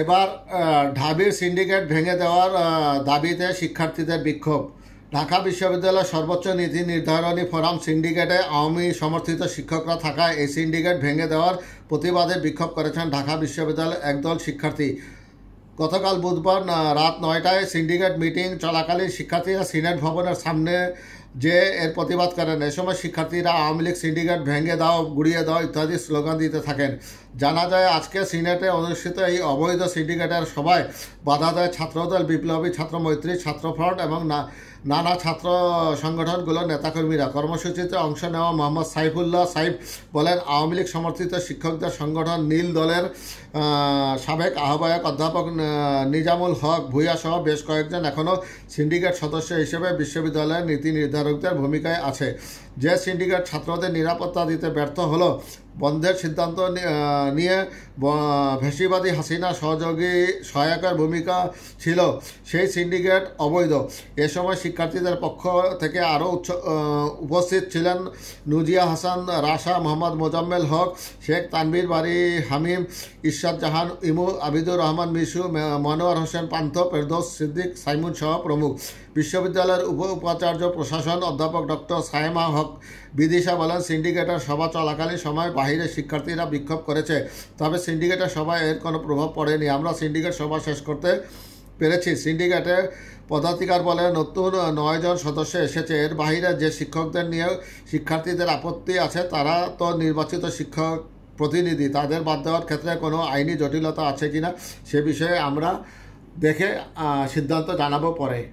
এবার ঢাবির সিন্ডিকেট ভেঙে দেওয়ার দাবিতে শিক্ষার্থীদের বিক্ষোভ ঢাকা বিশ্ববিদ্যালয়ের সর্বোচ্চ নীতি নির্ধারণী ফোরাম সিন্ডিকেটে আওয়ামী সমর্থিত শিক্ষকরা থাকায় এই সিন্ডিকেট ভেঙে দেওয়ার প্রতিবাদে বিক্ষোভ করেছেন ঢাকা বিশ্ববিদ্যালয়ের একদল শিক্ষার্থী গতকাল বুধবার রাত নয়টায় সিন্ডিকেট মিটিং চলাকালীন শিক্ষার্থীরা সিনেট ভবনের সামনে যে এর প্রতিবাদ করেন এ সময় শিক্ষার্থীরা আওয়ামী লীগ সিন্ডিকেট ভেঙে দাও গুড়িয়ে দাও ইত্যাদি স্লোগান দিতে থাকেন জানা যায় আজকে সিনেটে অনুষ্ঠিত এই অবৈধ সিন্ডিকেটের সভায় বাধা দেয় ছাত্রদল বিপ্লবী ছাত্র মৈত্রী ছাত্র ফ্রন্ট এবং নানা ছাত্র সংগঠনগুলোর নেতাকর্মীরা কর্মসূচিতে অংশ নেওয়া মোহাম্মদ সাইফুল্লাহ সাইফ বলেন আওয়ামী লীগ সমর্থিত শিক্ষকদের সংগঠন নীল দলের সাবেক আহ্বায়ক অধ্যাপক নিজামুল হক ভূয়া বেশ কয়েকজন এখনও সিন্ডিকেট সদস্য হিসেবে বিশ্ববিদ্যালয়ের নীতি নির্ধারণ তদারকদের ভূমিকায় আছে যে সিন্ডিকেট ছাত্রদের নিরাপত্তা দিতে ব্যর্থ হলো বন্ধের সিদ্ধান্ত নিয়ে ভেসিবাদী হাসিনা সহযোগী সহায়কের ভূমিকা ছিল সেই সিন্ডিকেট অবৈধ এ সময় শিক্ষার্থীদের পক্ষ থেকে আরও উপস্থিত ছিলেন নুজিয়া হাসান রাশা মোহাম্মদ মোজাম্মেল হক শেখ তানবির বাড়ি হামিম ইরশাদ জাহান ইমু আবিদুর রহমান মিশু মনোয়ার হোসেন পান্থ ফেরদোস সিদ্দিক সাইমুন সহ প্রমুখ বিশ্ববিদ্যালয়ের উপ উপাচার্য প্রশাসন অধ্যাপক ডক্টর সায়মা হক বিদিশা বলেন সিন্ডিকেটের সভা চলাকালীন সময় বাহিরে শিক্ষার্থীরা বিক্ষোভ করেছে তবে সিন্ডিকেটের সভায় এর কোনো প্রভাব পড়েনি আমরা সিন্ডিকেট সভা শেষ করতে পেরেছি সিন্ডিকেটের পদাধিকার বলে নতুন নয়জন সদস্য এসেছে এর বাহিরে যে শিক্ষকদের নিয়ে শিক্ষার্থীদের আপত্তি আছে তারা তো নির্বাচিত শিক্ষক প্রতিনিধি তাদের বাদ দেওয়ার ক্ষেত্রে কোনো আইনি জটিলতা আছে কি না সে বিষয়ে আমরা দেখে সিদ্ধান্ত জানাবো পরে